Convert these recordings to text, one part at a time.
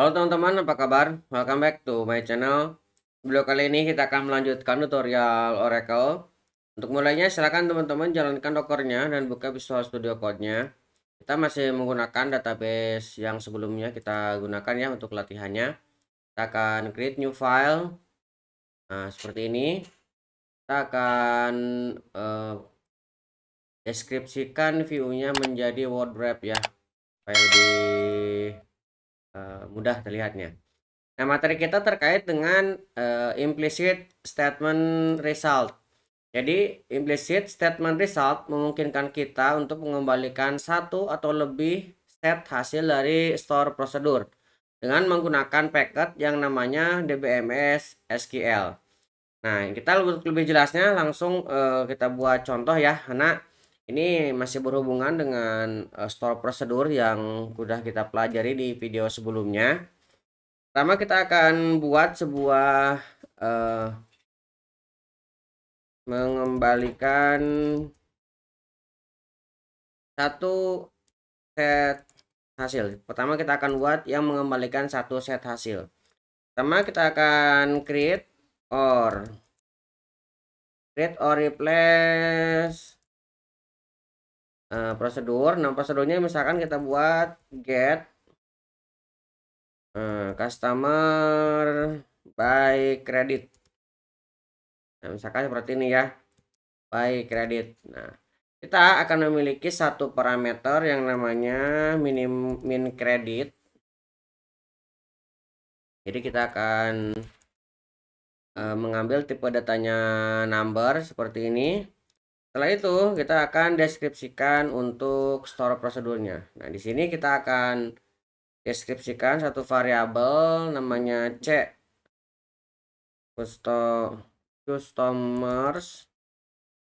Halo teman-teman, apa kabar? Welcome back to my channel. Video kali ini kita akan melanjutkan tutorial Oracle. Untuk mulainya, silakan teman-teman jalankan dokernya dan buka Visual Studio Code-nya. Kita masih menggunakan database yang sebelumnya kita gunakan ya untuk latihannya. Kita akan create new file. Nah, seperti ini. Kita akan uh, deskripsikan view-nya menjadi word wrap ya. File di Eh, mudah terlihatnya. Nah, materi kita terkait dengan uh, implicit statement result. Jadi, implicit statement result memungkinkan kita untuk mengembalikan satu atau lebih set hasil dari store prosedur dengan menggunakan packet yang namanya DBMS SQL. Nah, kita lebih, lebih jelasnya langsung uh, kita buat contoh ya, anak ini masih berhubungan dengan uh, store prosedur yang sudah kita pelajari di video sebelumnya. Pertama kita akan buat sebuah uh, mengembalikan satu set hasil. Pertama kita akan buat yang mengembalikan satu set hasil. Pertama kita akan create or create or replace uh, prosedur. Nah, prosedurnya misalkan kita buat get uh, customer by credit. Nah, misalkan seperti ini ya. By credit. Nah, kita akan memiliki satu parameter yang namanya minim min credit. Jadi kita akan uh, mengambil tipe datanya number seperti ini setelah itu, kita akan deskripsikan untuk store prosedurnya. Nah, di sini kita akan deskripsikan satu variabel namanya C. Customers.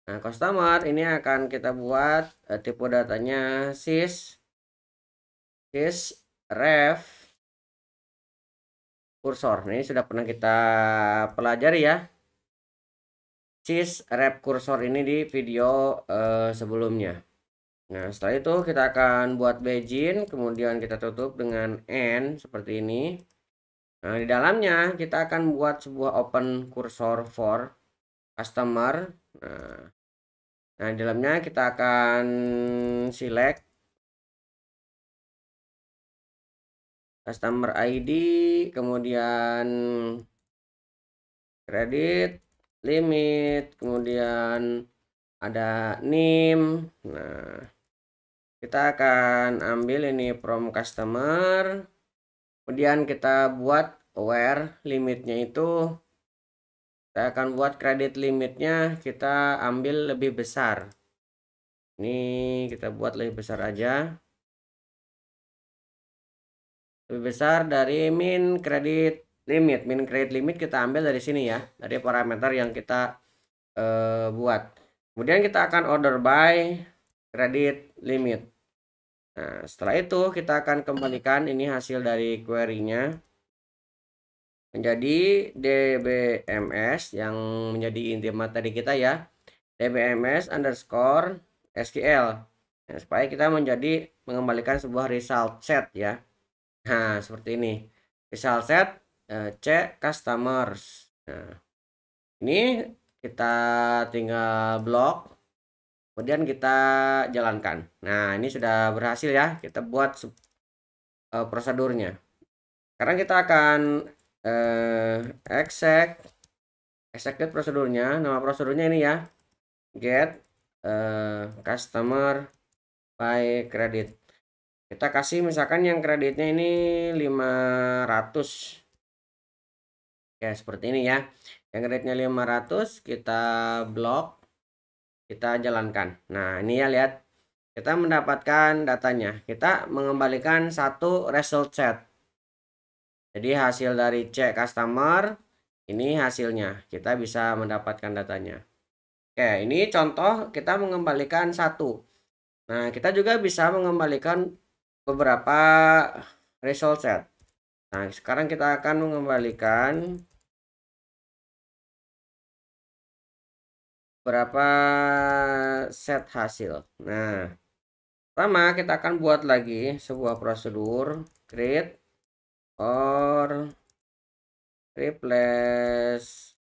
Nah, customer ini akan kita buat eh, tipe datanya sys sys ref kursor. ini sudah pernah kita pelajari ya cheese wrap kursor ini di video uh, sebelumnya nah setelah itu kita akan buat begin kemudian kita tutup dengan n seperti ini nah di dalamnya kita akan buat sebuah open kursor for customer nah Nah, di dalamnya kita akan select customer ID, kemudian kredit, limit kemudian ada nim nah kita akan ambil ini from customer kemudian kita buat aware limitnya itu kita akan buat kredit limitnya kita ambil lebih besar ini kita buat lebih besar aja lebih besar dari min kredit limit min create limit kita ambil dari sini ya dari parameter yang kita uh, buat kemudian kita akan order by credit limit nah setelah itu kita akan kembalikan ini hasil dari query-nya menjadi dbms yang menjadi inti materi kita ya dbms underscore sql ya, nah, supaya kita menjadi mengembalikan sebuah result set ya nah seperti ini result set cek eh, C customers nah, ini kita tinggal blok kemudian kita jalankan nah ini sudah berhasil ya kita buat uh, prosedurnya sekarang kita akan uh, exec execute prosedurnya nama prosedurnya ini ya get uh, customer by credit kita kasih misalkan yang kreditnya ini 500 Oke, seperti ini ya. Yang rate nya 500 kita blok, kita jalankan. Nah, ini ya lihat. Kita mendapatkan datanya. Kita mengembalikan satu result set. Jadi hasil dari cek customer ini hasilnya. Kita bisa mendapatkan datanya. Oke, ini contoh kita mengembalikan satu. Nah, kita juga bisa mengembalikan beberapa result set. Nah, sekarang kita akan mengembalikan berapa set hasil. Nah, pertama kita akan buat lagi sebuah prosedur create or replace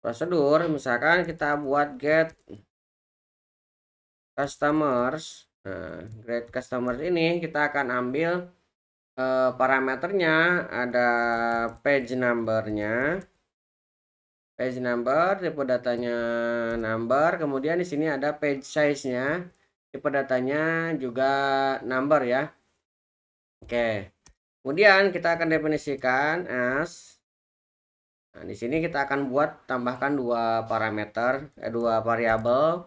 prosedur. Misalkan kita buat get customers. Nah, get customers ini kita akan ambil eh, parameternya ada page numbernya page number tipe datanya number kemudian di sini ada page size nya tipe datanya juga number ya oke kemudian kita akan definisikan as nah di sini kita akan buat tambahkan dua parameter eh, dua variabel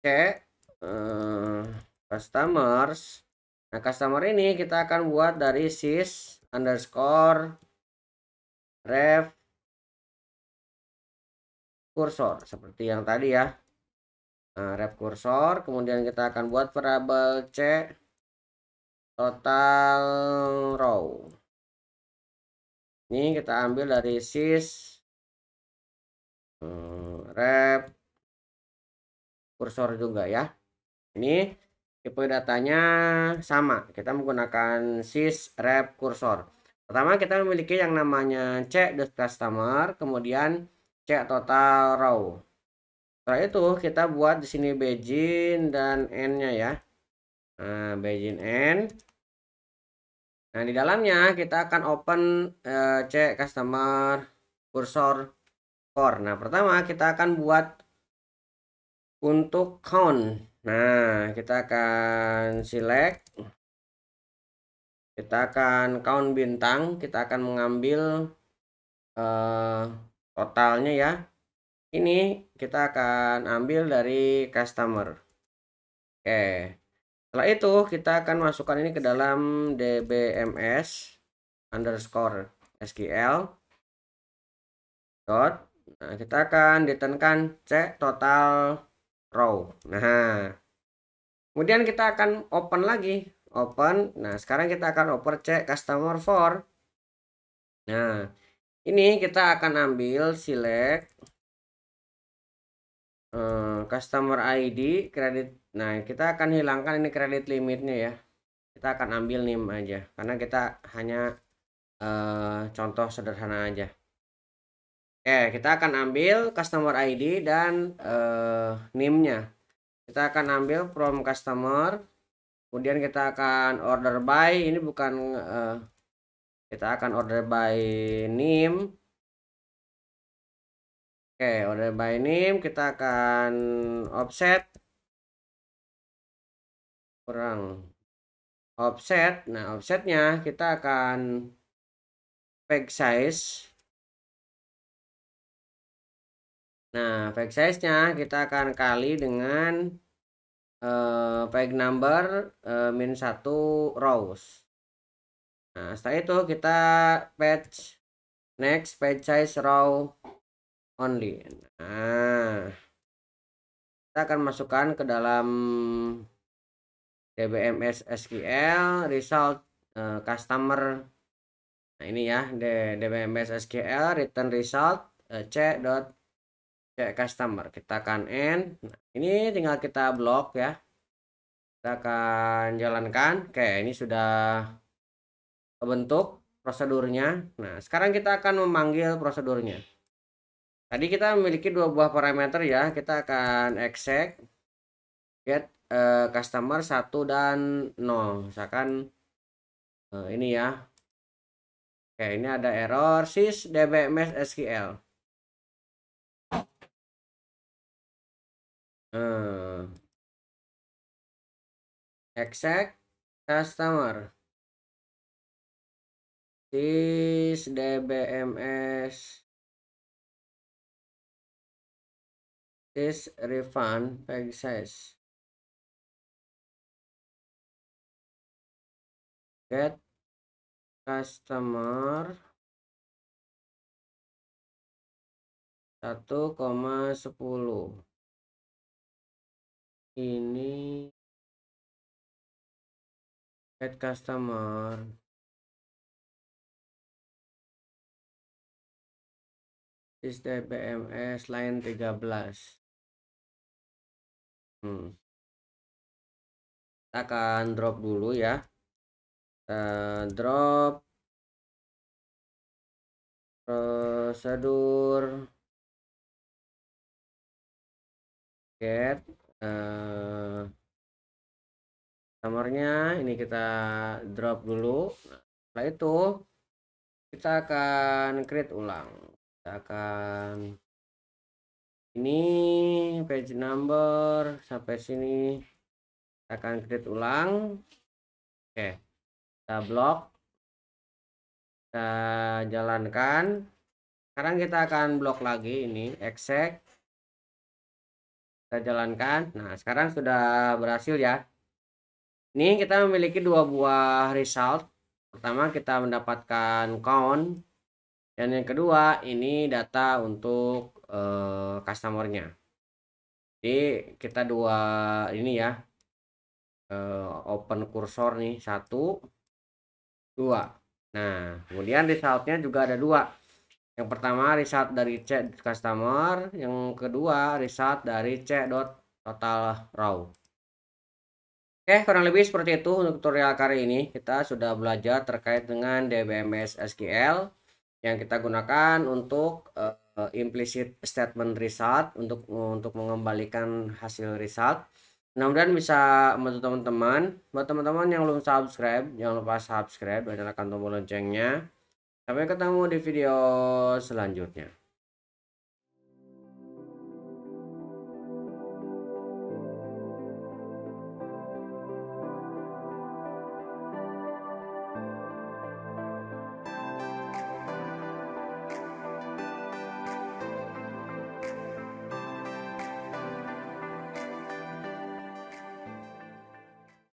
Oke. uh, customers nah customer ini kita akan buat dari sys underscore ref kursor seperti yang tadi ya nah, rep kursor kemudian kita akan buat variabel c total row ini kita ambil dari sis hmm, rep kursor juga ya ini tipe datanya sama kita menggunakan sis rep kursor pertama kita memiliki yang namanya c customer kemudian cek total row setelah itu kita buat di sini begin dan n nya ya nah, begin n nah di dalamnya kita akan open eh, cek customer cursor core nah pertama kita akan buat untuk count nah kita akan select kita akan count bintang kita akan mengambil uh, totalnya ya ini kita akan ambil dari customer oke setelah itu kita akan masukkan ini ke dalam dbms underscore sql dot nah kita akan ditekan c total row nah kemudian kita akan open lagi open nah sekarang kita akan open c customer for nah ini kita akan ambil select uh, customer ID kredit nah kita akan hilangkan ini kredit limitnya ya kita akan ambil NIM aja karena kita hanya uh, contoh sederhana aja Oke kita akan ambil customer ID dan uh, eh, NIMnya kita akan ambil from customer kemudian kita akan order by ini bukan uh, kita akan order by name oke okay, order by name kita akan offset kurang offset nah offsetnya kita akan peg size nah peg size nya kita akan kali dengan uh, eh, peg number uh, min 1 rows Nah, setelah itu kita patch next patch size raw only. Nah, kita akan masukkan ke dalam DBMS SQL result uh, customer. Nah, ini ya DBMS SQL return result uh, c dot c customer. Kita akan end. Nah, ini tinggal kita blok ya. Kita akan jalankan. Oke, ini sudah bentuk prosedurnya. Nah, sekarang kita akan memanggil prosedurnya. Tadi kita memiliki dua buah parameter ya. Kita akan exec get uh, customer 1 dan 0. Misalkan uh, ini ya. Oke, ini ada error sys dbms sql. Uh, exec customer sis dbms sis refund pack size get customer 1,10 ini get customer Sistem PMS lain 13 hmm. kita akan drop dulu ya kita eh, drop prosedur get uh, nomornya ini kita drop dulu nah, setelah itu kita akan create ulang kita akan ini page number sampai sini kita akan create ulang oke kita blok kita jalankan sekarang kita akan blok lagi ini exec kita jalankan nah sekarang sudah berhasil ya ini kita memiliki dua buah result pertama kita mendapatkan count dan yang kedua ini data untuk uh, customernya jadi kita dua ini ya uh, open kursor nih satu dua nah kemudian resultnya juga ada dua yang pertama result dari C customer yang kedua result dari C total raw Oke, kurang lebih seperti itu untuk tutorial kali ini. Kita sudah belajar terkait dengan DBMS SQL yang kita gunakan untuk uh, implicit statement result untuk untuk mengembalikan hasil result mudah-mudahan bisa membantu teman-teman buat teman-teman yang belum subscribe jangan lupa subscribe dan nyalakan tombol loncengnya sampai ketemu di video selanjutnya